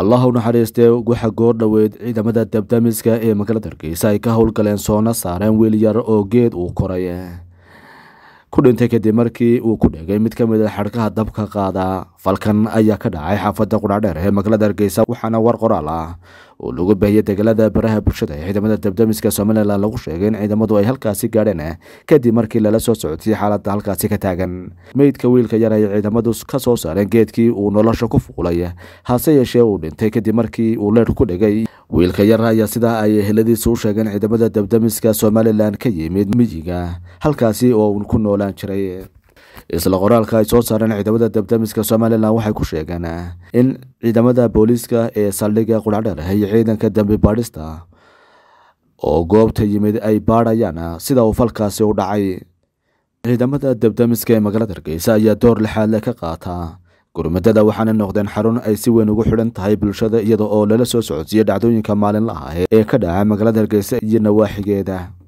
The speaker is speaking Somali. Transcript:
allahu u naxariistee waxa goor dhoweyd ciidamada dabdamiska ee magaalada hargeysa ay ka howlgaleen soona saareen wiil yar oo geed uu koray ku dhintay kadib markii uu ku dhegay mid ka mid a ah xadhkaha dabka qaada falkan ayaa ka dhacay xaafadda qudhaadheer ee magaalada hargeysa waxaana war qoraal ah oo lagu beeyay degaalada baraha bulshada ee ciidamada dabdamiska somalilan lagu sheegay in ciidamadu ay halkaasi gaadheen eh, kadib markii lala soo socotay xaaladda halkaasi ka taagan meydka wiilka yar ay ciidamadu ka soo saareen geedkii uu nolosha ku fuulay eh, hase yeeshee uu dhintay kadib markii uu leer ku dhigay wiilka yar ayaa sidaa ay heladiisa u sheegeen ciidamada dabdamiska somalilan ka yimid miyiga halkaasi oo uu ku noolaan jiray eh isla qoraalka ay soo saareen ciidamada dabdamiska somalilan waxay ku sheegeen in ciidamada booliiska ee saldhiga qudhadheer iyo ciidanka dembi baadhista oo goobta yimid ay baadhayaan sida uu falkaasi u dhacay ciidamada dabdamiska ee magaalada hargeysa ayaa door lixaadle ka qaata gurmadada waxaana noqdeen xarun ay si weyn ugu xidhan tahay bulshada iyada oo lala soo socodsiiya dhacdooyinka maalinlaha ah ee ka dhaca magaalada hargeysa iyo nawaaxigeeda